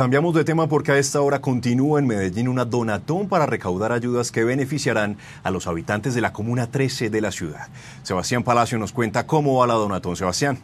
Cambiamos de tema porque a esta hora continúa en Medellín una donatón para recaudar ayudas que beneficiarán a los habitantes de la Comuna 13 de la ciudad. Sebastián Palacio nos cuenta cómo va la donatón. Sebastián.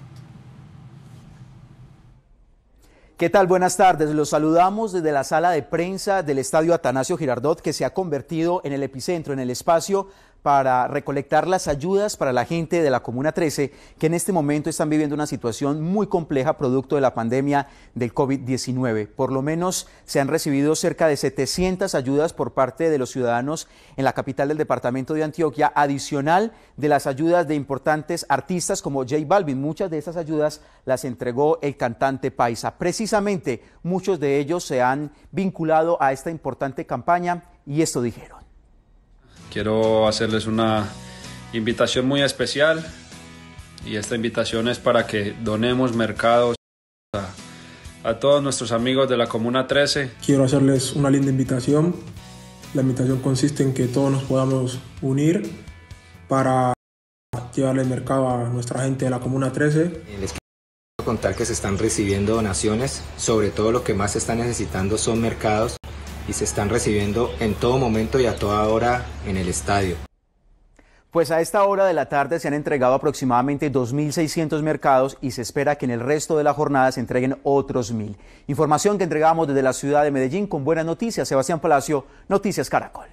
¿Qué tal? Buenas tardes. Los saludamos desde la sala de prensa del Estadio Atanasio Girardot, que se ha convertido en el epicentro, en el espacio para recolectar las ayudas para la gente de la Comuna 13, que en este momento están viviendo una situación muy compleja producto de la pandemia del COVID-19. Por lo menos se han recibido cerca de 700 ayudas por parte de los ciudadanos en la capital del departamento de Antioquia, adicional de las ayudas de importantes artistas como J Balvin. Muchas de estas ayudas las entregó el cantante Paisa. Precisamente muchos de ellos se han vinculado a esta importante campaña y esto dijeron quiero hacerles una invitación muy especial y esta invitación es para que donemos mercados a, todos nuestros amigos de la Comuna 13. Quiero hacerles una linda invitación. La invitación consiste en que todos nos podamos unir para llevarle mercado a nuestra gente de la Comuna 13. Les quiero contar que se están recibiendo donaciones, sobre todo lo que más se está necesitando son mercados y se están recibiendo en todo momento y a toda hora en el estadio. Pues a esta hora de la tarde se han entregado aproximadamente 2.600 mercados y se espera que en el resto de la jornada se entreguen otros 1.000. Información que entregamos desde la ciudad de Medellín con buenas noticias. Sebastián Palacio, Noticias Caracol.